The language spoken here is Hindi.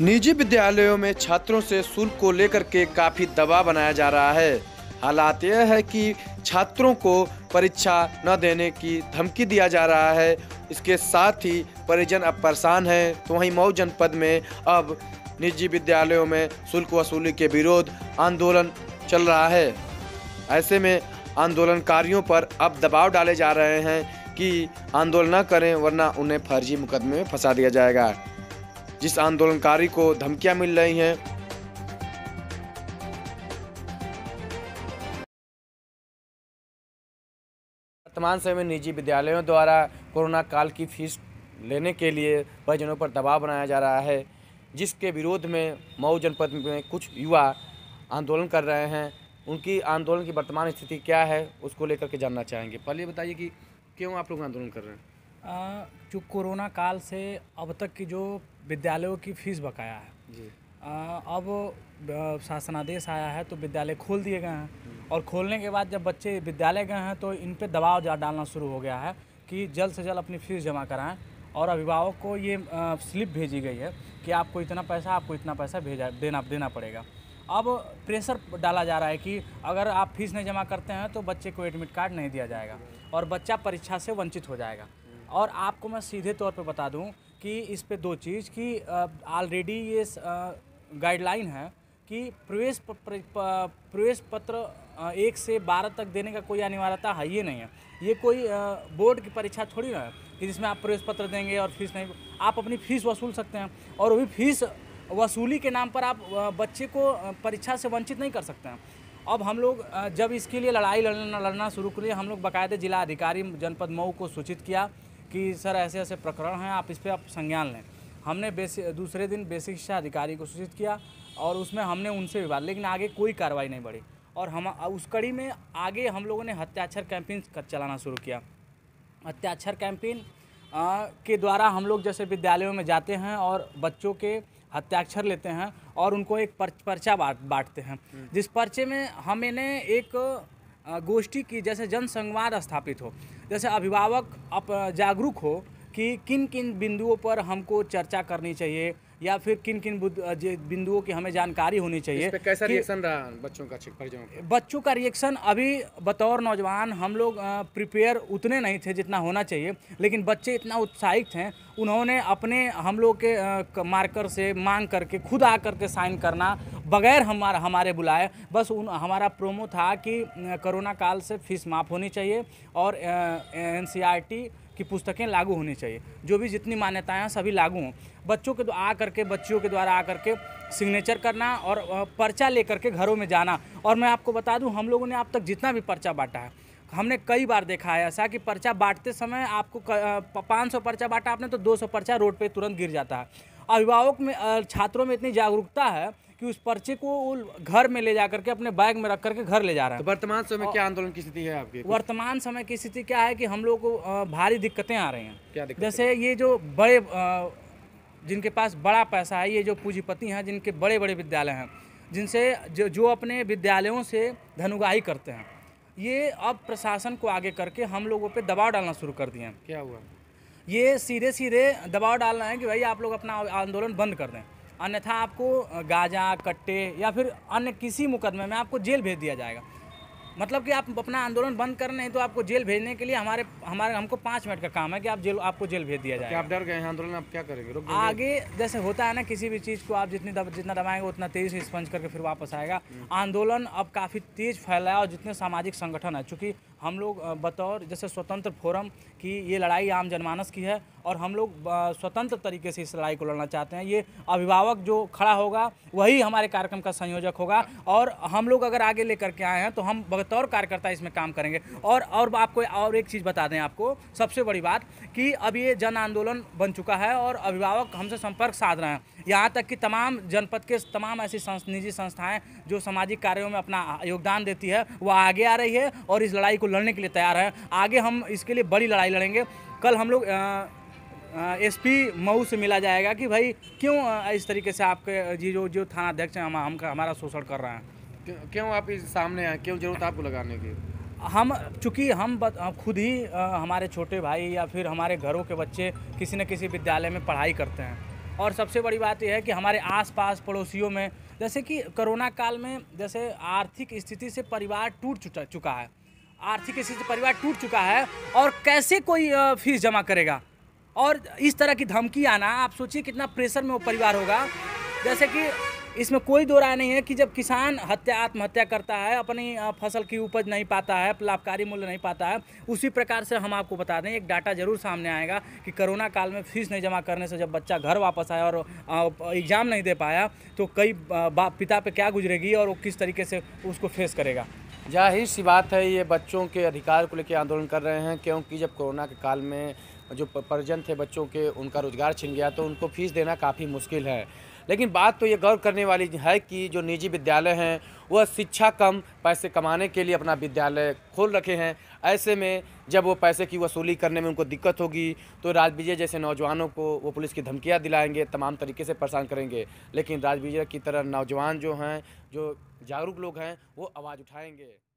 निजी विद्यालयों में छात्रों से शुल्क को लेकर के काफ़ी दबाव बनाया जा रहा है हालात यह है कि छात्रों को परीक्षा न देने की धमकी दिया जा रहा है इसके साथ ही परिजन अब परेशान हैं तो वहीं मऊ जनपद में अब निजी विद्यालयों में शुल्क वसूली के विरोध आंदोलन चल रहा है ऐसे में आंदोलनकारियों पर अब दबाव डाले जा रहे हैं कि आंदोलन न करें वरना उन्हें फर्जी मुकदमे में फंसा दिया जाएगा जिस आंदोलनकारी को धमकियां मिल रही हैं वर्तमान समय में निजी विद्यालयों द्वारा कोरोना काल की फीस लेने के लिए परिजनों पर दबाव बनाया जा रहा है जिसके विरोध में मऊ जनपद में कुछ युवा आंदोलन कर रहे हैं उनकी आंदोलन की वर्तमान स्थिति क्या है उसको लेकर के जानना चाहेंगे पहले बताइए कि क्यों आप लोग आंदोलन कर रहे हैं जो कोरोना काल से अब तक की जो विद्यालयों की फीस बकाया है जी अब शासनादेश आया है तो विद्यालय खोल दिए गए हैं हम्म। और खोलने के बाद जब बच्चे विद्यालय गए हैं तो इन पर दबाव डालना शुरू हो गया है कि जल्द से जल्द अपनी फीस जमा कराएं और अभिभावक को ये स्लिप भेजी गई है कि आपको इतना पैसा आपको इतना पैसा भेजा देना देना पड़ेगा अब प्रेशर डाला जा रहा है कि अगर आप फीस नहीं जमा करते हैं तो बच्चे को एडमिट कार्ड नहीं दिया जाएगा और बच्चा परीक्षा से वंचित हो जाएगा और आपको मैं सीधे तौर पर बता दूँ कि इस पर दो चीज़ कि ऑलरेडी ये गाइडलाइन है कि प्रवेश प्रवेश पत्र एक से बारह तक देने का कोई अनिवार्यता है ये नहीं है ये कोई बोर्ड की परीक्षा थोड़ी ना है कि जिसमें आप प्रवेश पत्र देंगे और फीस नहीं आप अपनी फ़ीस वसूल सकते हैं और वही फीस वसूली के नाम पर आप बच्चे को परीक्षा से वंचित नहीं कर सकते हैं अब हम लोग जब इसके लिए लड़ाई लड़ना लड़ना शुरू करिए हम लोग बाकायदे जिला अधिकारी जनपद मऊ को सूचित किया कि सर ऐसे ऐसे प्रकरण हैं आप इस पर आप संज्ञान लें हमने बेसिक दूसरे दिन बेसिक शिक्षा अधिकारी को सूचित किया और उसमें हमने उनसे विवाद लेकिन आगे कोई कार्रवाई नहीं बढ़ी और हम उस कड़ी में आगे हम लोगों ने हत्याक्षर कैंपेन चलाना शुरू किया हत्याक्षर कैंपेन के द्वारा हम लोग जैसे विद्यालयों में जाते हैं और बच्चों के हत्याक्षर लेते हैं और उनको एक पर्चा बांटते हैं हम्म। जिस पर्चे में हम इन्हें एक गोष्ठी की जैसे जनसंवाद स्थापित हो जैसे अभिभावक अप जागरूक हो कि किन किन बिंदुओं पर हमको चर्चा करनी चाहिए या फिर किन किन बिंदुओं की हमें जानकारी होनी चाहिए इस पे कैसा रिएक्शन रहा बच्चों का परिजनों बच्चों का रिएक्शन अभी बतौर नौजवान हम लोग प्रिपेयर उतने नहीं थे जितना होना चाहिए लेकिन बच्चे इतना उत्साहित हैं उन्होंने अपने हम लोग के मार्कर से मांग करके खुद आ करके साइन करना बगैर हमारा हमारे बुलाए बस उन हमारा प्रोमो था कि कोरोना काल से फीस माफ़ होनी चाहिए और एन की पुस्तकें लागू होनी चाहिए जो भी जितनी मान्यताएं हैं सभी लागू हों बच्चों के आ करके बच्चियों के द्वारा आ करके सिग्नेचर करना और पर्चा ले करके घरों में जाना और मैं आपको बता दूं हम लोगों ने अब तक जितना भी पर्चा बांटा है हमने कई बार देखा है ऐसा कि पर्चा बांटते समय आपको पाँच सौ पर्चा बांटा आपने तो दो सौ पर्चा रोड पर तुरंत गिर जाता है अभिभावक में छात्रों में इतनी जागरूकता है कि उस पर्चे को घर में ले जा करके अपने बैग में रख करके घर ले जा रहे हैं तो वर्तमान समय क्या आंदोलन की स्थिति है आपकी वर्तमान समय की स्थिति क्या है कि हम लोग को भारी दिक्कतें आ रही हैं क्या जैसे ये जो बड़े जिनके पास बड़ा पैसा है ये जो पूंजीपति हैं जिनके बड़े बड़े विद्यालय हैं जिनसे जो जो अपने विद्यालयों से धनुगाही करते हैं ये अब प्रशासन को आगे करके हम लोगों पे दबाव डालना शुरू कर दिए हैं क्या हुआ ये सीधे सीधे दबाव डालना है कि भाई आप लोग अपना आंदोलन बंद कर दें अन्यथा आपको गाजा कट्टे या फिर अन्य किसी मुकदमे में आपको जेल भेज दिया जाएगा मतलब कि आप अपना आंदोलन बंद कर नहीं तो आपको जेल भेजने के लिए हमारे हमारे हमको पाँच मिनट का काम है कि आप जेल आपको जेल भेज दिया तो जाए आप डर गए आंदोलन आप क्या करेंगे रुक आगे जैसे होता है ना किसी भी चीज़ को आप जितनी दब, जितना दबाएंगे उतना तेज़ी से स्पंज करके फिर वापस आएगा हम्म। आंदोलन अब काफ़ी तेज़ फैला है और जितने सामाजिक संगठन है चूँकि हम लोग बतौर जैसे स्वतंत्र फोरम की ये लड़ाई आम जनमानस की है और हम लोग स्वतंत्र तरीके से इस लड़ाई को लड़ना चाहते हैं ये अभिभावक जो खड़ा होगा वही हमारे कार्यक्रम का संयोजक होगा हाँ। और हम लोग अगर आगे लेकर के आए हैं तो हम बतौर तो कार्यकर्ता इसमें काम करेंगे और और आपको और एक चीज़ बता दें आपको सबसे बड़ी बात कि अब ये जन आंदोलन बन चुका है और अभिभावक हमसे संपर्क साध रहे हैं यहाँ तक कि तमाम जनपद के तमाम ऐसी निजी संस्थाएँ जो सामाजिक कार्यों में अपना योगदान देती है वह आगे आ रही है और इस लड़ाई को लड़ने के लिए तैयार है आगे हम इसके लिए बड़ी लड़ाई लड़ेंगे कल हम लोग एसपी मऊ से मिला जाएगा कि भाई क्यों इस तरीके से आपके जी जो जो थाना अध्यक्ष हैं हम, हम हमारा शोषण कर रहे हैं क्यों, आप इस सामने आए क्यों जरूरत आपको लगाने की हम चूँकि हम बत, खुद ही आ, हमारे छोटे भाई या फिर हमारे घरों के बच्चे किसी न किसी विद्यालय में पढ़ाई करते हैं और सबसे बड़ी बात यह है कि हमारे आसपास पड़ोसियों में जैसे कि कोरोना काल में जैसे आर्थिक स्थिति से परिवार टूट चुका है आर्थिक स्थिति से परिवार टूट चुका है और कैसे कोई फीस जमा करेगा और इस तरह की धमकी आना आप सोचिए कितना प्रेशर में वो परिवार होगा जैसे कि इसमें कोई दो राय नहीं है कि जब किसान हत्या आत्महत्या करता है अपनी फसल की उपज नहीं पाता है लाभकारी मूल्य नहीं पाता है उसी प्रकार से हम आपको बता दें एक डाटा जरूर सामने आएगा कि कोरोना काल में फीस नहीं जमा करने से जब बच्चा घर वापस आया और एग्ज़ाम नहीं दे पाया तो कई पिता पर क्या गुजरेगी और वो किस तरीके से उसको फेस करेगा जाहिर सी बात है ये बच्चों के अधिकार को लेकर आंदोलन कर रहे हैं क्योंकि जब कोरोना के काल में जो परिजन थे बच्चों के उनका रोज़गार छिन गया तो उनको फीस देना काफ़ी मुश्किल है लेकिन बात तो ये गौर करने वाली है कि जो निजी विद्यालय हैं वह शिक्षा कम पैसे कमाने के लिए अपना विद्यालय खोल रखे हैं ऐसे में जब वो पैसे की वसूली करने में उनको दिक्कत होगी तो राजविजय जैसे नौजवानों को वो पुलिस की धमकियाँ दिलाएंगे तमाम तरीके से परेशान करेंगे लेकिन राजविजय की तरह नौजवान जो हैं जो जागरूक लोग हैं वो आवाज़ उठाएँगे